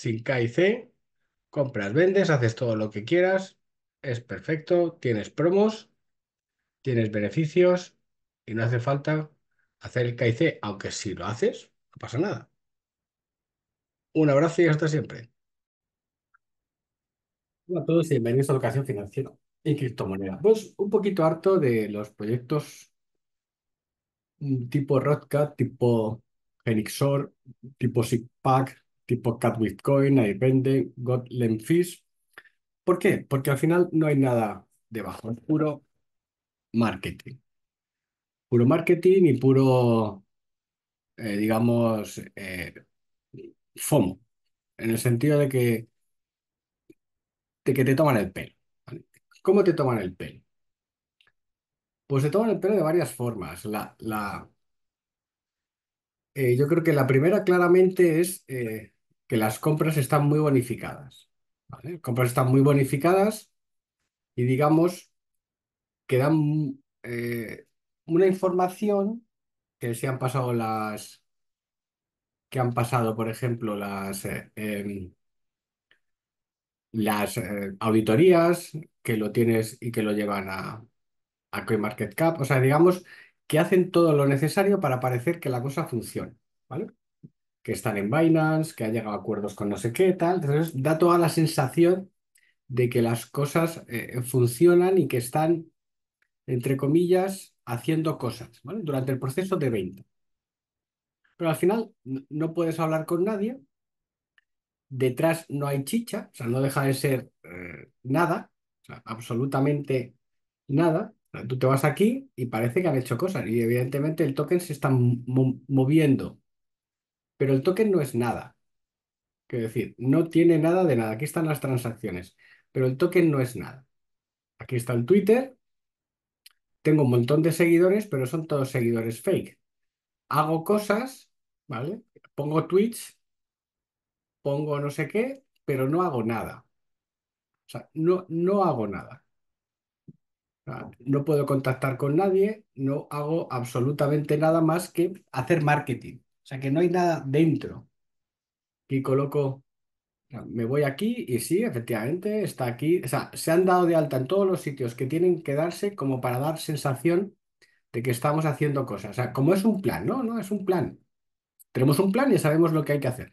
sin K C, compras, vendes, haces todo lo que quieras, es perfecto, tienes promos, tienes beneficios y no hace falta hacer el K aunque si lo haces, no pasa nada. Un abrazo y hasta siempre. Hola a todos y bienvenidos a Educación Financiera y Criptomoneda. Pues un poquito harto de los proyectos mm, tipo Rodcat, tipo Genixor, tipo SIGPAC, tipo Cat ahí vende, Gotlem Fish. ¿Por qué? Porque al final no hay nada debajo, es puro marketing. Puro marketing y puro, eh, digamos, eh, FOMO, en el sentido de que, que te toman el pelo. ¿Cómo te toman el pelo? Pues te toman el pelo de varias formas. La, la, eh, yo creo que la primera claramente es que las compras están muy bonificadas. compras están muy bonificadas y digamos que dan eh, una información que se han pasado las que han pasado, por ejemplo, las eh, em, las eh, auditorías que lo tienes y que lo llevan a, a CoinMarketCap. O sea, digamos que hacen todo lo necesario para parecer que la cosa funciona, ¿vale? que están en Binance, que ha llegado a acuerdos con no sé qué, tal. Entonces da toda la sensación de que las cosas eh, funcionan y que están, entre comillas, haciendo cosas durante el proceso de venta. Pero al final no puedes hablar con nadie, detrás no hay chicha, o sea, no deja de ser eh, nada, absolutamente nada. Tú te vas aquí y parece que han hecho cosas y evidentemente el token se está moviendo pero el token no es nada. Quiero decir, no tiene nada de nada. Aquí están las transacciones, pero el token no es nada. Aquí está el Twitter. Tengo un montón de seguidores, pero son todos seguidores fake. Hago cosas, ¿vale? Pongo tweets, pongo no sé qué, pero no hago nada. O sea, no, no hago nada. No puedo contactar con nadie, no hago absolutamente nada más que hacer marketing. O sea que no hay nada dentro. Y coloco, me voy aquí y sí, efectivamente, está aquí. O sea, se han dado de alta en todos los sitios que tienen que darse como para dar sensación de que estamos haciendo cosas. O sea, como es un plan, ¿no? No es un plan. Tenemos un plan y sabemos lo que hay que hacer.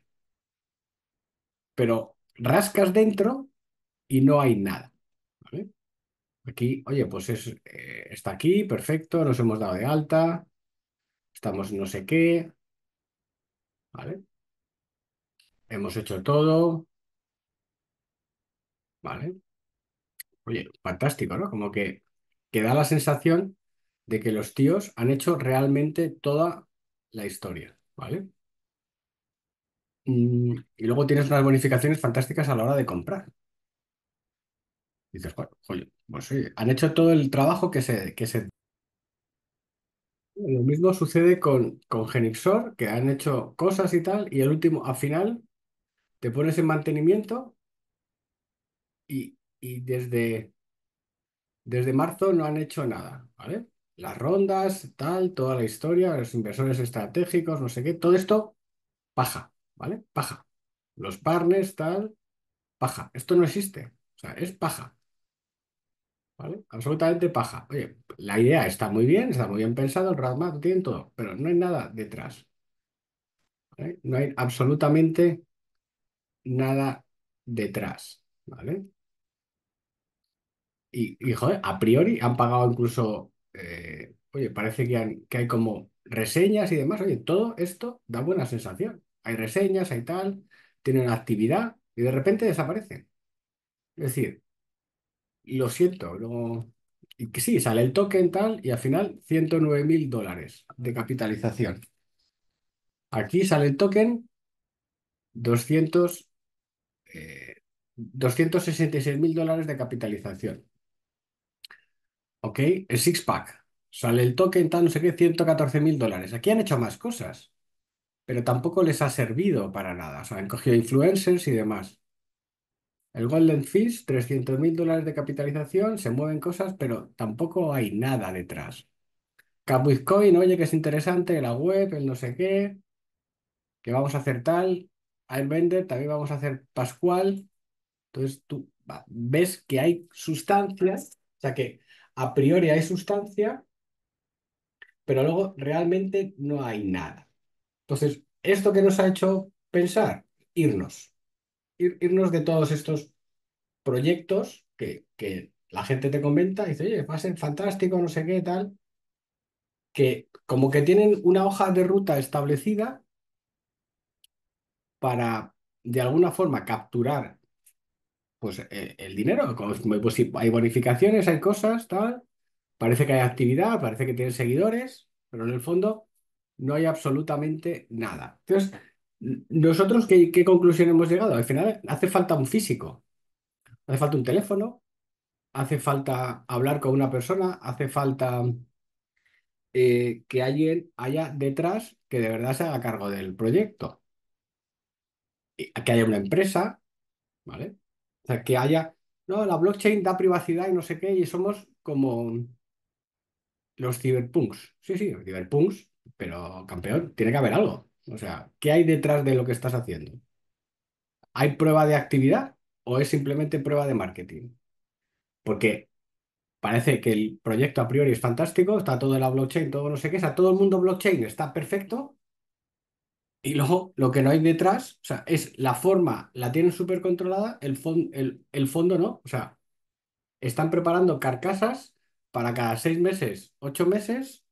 Pero rascas dentro y no hay nada. Aquí, oye, pues es, eh, está aquí, perfecto, nos hemos dado de alta, estamos no sé qué, ¿Vale? Hemos hecho todo. ¿Vale? Oye, fantástico, ¿no? Como que, da la sensación de que los tíos han hecho realmente toda la historia, ¿vale? Mm, y luego tienes unas bonificaciones fantásticas a la hora de comprar. Dices, bueno, oye, pues sí, han hecho todo el trabajo que se, que se lo mismo sucede con, con Genixor, que han hecho cosas y tal, y el último, al final, te pones en mantenimiento y, y desde, desde marzo no han hecho nada, ¿vale? Las rondas, tal, toda la historia, los inversores estratégicos, no sé qué, todo esto, paja, ¿vale? Paja. Los partners, tal, paja. Esto no existe, o sea, es paja. ¿Vale? Absolutamente paja. Oye, la idea está muy bien, está muy bien pensado, el roadmap tiene todo, pero no hay nada detrás. No hay absolutamente nada detrás, ¿vale? Y, joder, a priori han pagado incluso, eh, oye, parece que, que hay como reseñas y demás, oye, todo esto da buena sensación. Hay reseñas, hay tal, tienen actividad y de repente desaparecen. Es decir, lo siento, luego... sí, sale el token tal y al final 109 mil dólares de capitalización. Aquí sale el token 200, 266 eh, mil dólares de capitalización. ¿Ok? El six pack. Sale el token tal, no sé qué, 114 mil dólares. Aquí han hecho más cosas, pero tampoco les ha servido para nada. O sea, han cogido influencers y demás. El Golden Fish, 300.000 dólares de capitalización, se mueven cosas, pero tampoco hay nada detrás. Capwith oye, que es interesante, la web, el no sé qué, que vamos a hacer tal. Airbender, también vamos a hacer Pascual. Entonces tú ves que hay sustancias, o sea que a priori hay sustancia, pero luego realmente no hay nada. Entonces, ¿esto qué nos ha hecho pensar? Irnos irnos de todos estos proyectos que, la gente te comenta y dice, oye, va a ser fantástico, no sé qué, tal, que como que tienen una hoja de ruta establecida para, de alguna forma, capturar pues, e, el, dinero. Pues, hay bonificaciones, hay cosas, tal. Parece que hay actividad, parece que tienen seguidores, pero en el fondo no hay absolutamente nada. Entonces, ¿Nosotros qué, qué conclusión hemos llegado? Al final hace falta un físico, hace falta un teléfono, hace falta hablar con una persona, hace falta eh, que alguien haya detrás que de verdad se haga cargo del proyecto, que haya una empresa, ¿vale? O sea, que haya, no, la blockchain da privacidad y no sé qué, y somos como los ciberpunks. Sí, sí, ciberpunks, pero campeón, tiene que haber algo. O sea, ¿qué hay detrás de lo que estás haciendo? ¿Hay prueba de actividad o es simplemente prueba de marketing? Porque parece que el proyecto a priori es fantástico, está todo en la blockchain, todo no sé qué, está todo el mundo blockchain, está perfecto. Y luego lo que no hay detrás, o sea, es la forma, la tienen súper controlada, el, el, el fondo no. O sea, están preparando carcasas para cada seis meses, ocho meses,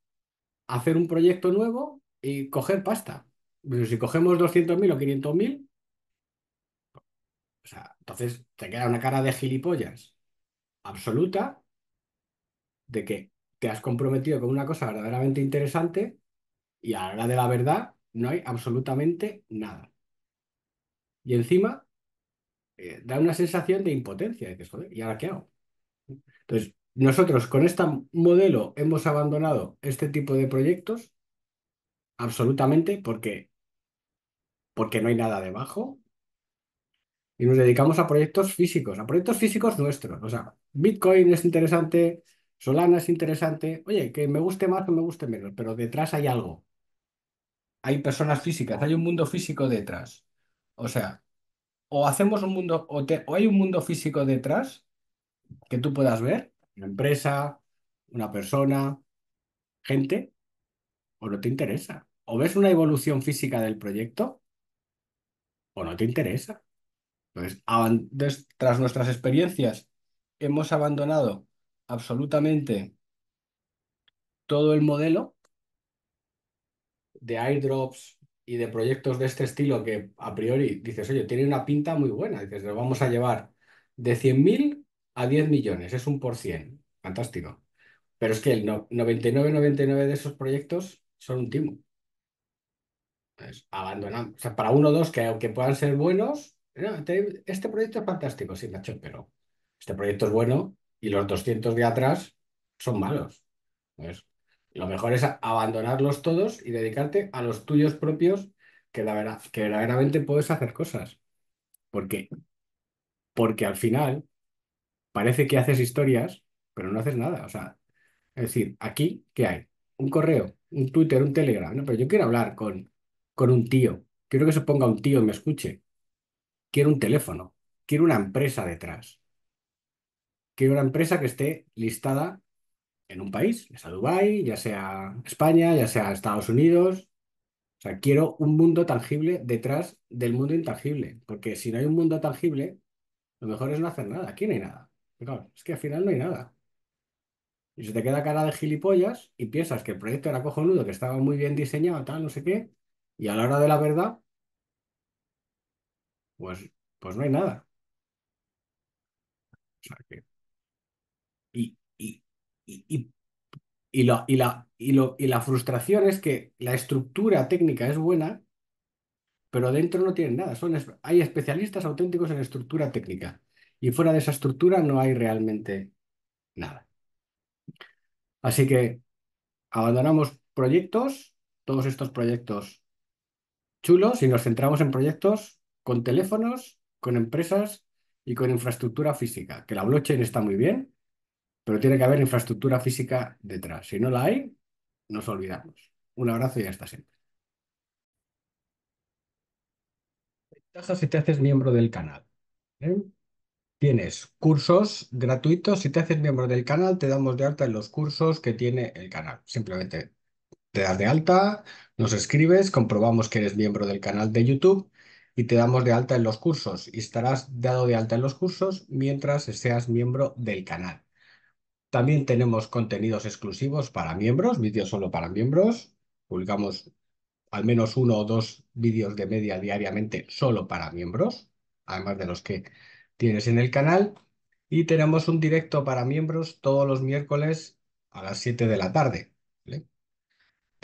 hacer un proyecto nuevo y coger pasta si cogemos 200.000 o 500.000, o entonces te queda una cara de gilipollas absoluta de que te has comprometido con una cosa verdaderamente interesante y a la hora de la verdad no hay absolutamente nada. Y encima eh, da una sensación de impotencia. ¿y ahora qué hago? Entonces, nosotros con este modelo hemos abandonado este tipo de proyectos absolutamente porque porque no hay nada debajo. Y nos dedicamos a proyectos físicos, a proyectos físicos nuestros. O sea, Bitcoin es interesante, Solana es interesante. Oye, que me guste más o me guste menos, pero detrás hay algo. Hay personas físicas, hay un mundo físico detrás. O sea, o hacemos un mundo, o, hay un mundo físico detrás que tú puedas ver, una empresa, una persona, gente, o no te interesa. O ves una evolución física del proyecto o no te interesa. Pues tras nuestras experiencias, hemos abandonado absolutamente todo el modelo de airdrops y de proyectos de este estilo que a priori dices, oye, tiene una pinta muy buena, dices, lo vamos a llevar de 100.000 a 10 millones, es un por cien, fantástico. Pero es que el 99,99 ,99 de esos proyectos son un timo. Pues, sea, para uno o dos que aunque puedan ser buenos, ah, este proyecto es fantástico, sí, pero este proyecto es bueno y los 200 de atrás son malos. Pues, lo mejor es abandonarlos todos y dedicarte a los tuyos propios que, la verdad que verdaderamente puedes hacer cosas. Porque, porque al final parece que haces historias, pero no haces nada. O sea, es decir, aquí, ¿qué hay? Un correo, un Twitter, un Telegram. pero yo quiero hablar con con un tío. Quiero que se ponga un tío y me escuche. Quiero un teléfono. Quiero una empresa detrás. Quiero una empresa que esté listada en un país, ya sea Dubái, ya sea España, ya sea Estados Unidos. O sea, quiero un mundo tangible detrás del mundo intangible. Porque si no hay un mundo tangible, lo mejor es no hacer nada. Aquí no hay nada. es que al final no hay nada. Y se te queda cara de gilipollas y piensas que el proyecto era cojonudo, que estaba muy bien diseñado, tal, no sé qué, y a la hora de la verdad, pues, pues no hay nada. Y, y, la, y, la frustración es que la estructura técnica es buena, pero dentro no tienen nada. Son, hay especialistas auténticos en estructura técnica y fuera de esa estructura no hay realmente nada. Así que abandonamos proyectos, todos estos proyectos chulos si nos centramos en proyectos con teléfonos, con empresas y con infraestructura física, que la blockchain está muy bien, pero tiene que haber infraestructura física detrás. Si no la hay, nos olvidamos. Un abrazo y hasta siempre. Ventajas si te haces miembro del canal. ¿eh? Tienes cursos gratuitos. Si te haces miembro del canal, te damos de alta en los cursos que tiene el canal. Simplemente te das de alta, nos escribes, comprobamos que eres miembro del canal de YouTube y te damos de alta en los cursos y estarás dado de alta en los cursos mientras seas miembro del canal. También tenemos contenidos exclusivos para miembros, vídeos solo para miembros. Publicamos al menos uno o dos vídeos de media diariamente solo para miembros, además de los que tienes en el canal. Y tenemos un directo para miembros todos los miércoles a las 7 de la tarde